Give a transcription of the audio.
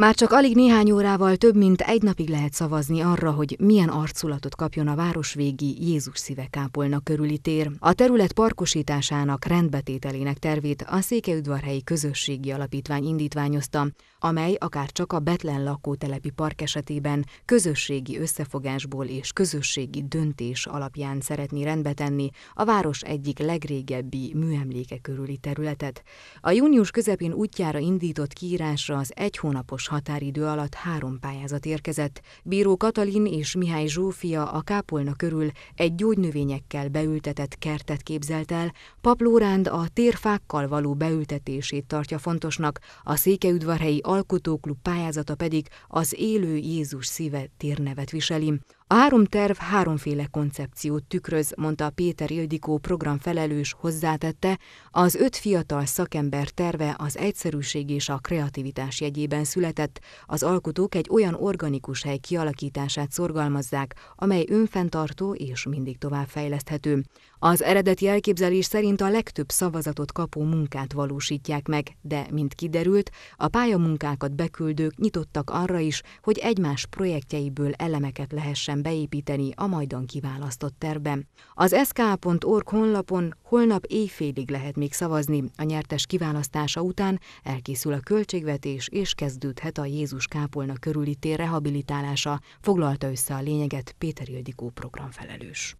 Már csak alig néhány órával több mint egy napig lehet szavazni arra, hogy milyen arculatot kapjon a városvégi Jézus szíve kápolna körüli tér. A terület parkosításának rendbetételének tervét a Székeudvarhelyi Közösségi Alapítvány indítványozta, amely akár csak a Betlen lakótelepi park esetében közösségi összefogásból és közösségi döntés alapján szeretné rendbetenni a város egyik legrégebbi műemléke körüli területet. A június közepén útjára indított kiírásra az egy hónapos határidő alatt három pályázat érkezett. Bíró Katalin és Mihály Zsófia a kápolna körül egy gyógynövényekkel beültetett kertet képzelt el, Paplóránd a térfákkal való beültetését tartja fontosnak, a székeüdvarhelyi Alkotóklub pályázata pedig az élő Jézus szíve térnevet viseli. A három terv háromféle koncepciót tükröz, mondta Péter Ildikó programfelelős hozzátette, az öt fiatal szakember terve az egyszerűség és a kreativitás jegyében született, az alkotók egy olyan organikus hely kialakítását szorgalmazzák, amely önfenntartó és mindig továbbfejleszthető. Az eredeti elképzelés szerint a legtöbb szavazatot kapó munkát valósítják meg, de, mint kiderült, a pályamunkákat beküldők nyitottak arra is, hogy egymás projektjeiből elemeket lehessen kíván beépíteni a majdan kiválasztott terben. Az sk.org honlapon holnap éjfélig lehet még szavazni, a nyertes kiválasztása után elkészül a költségvetés és kezdődhet a Jézus kápolna körüli tér rehabilitálása, foglalta össze a lényeget Péter Ildikó programfelelős.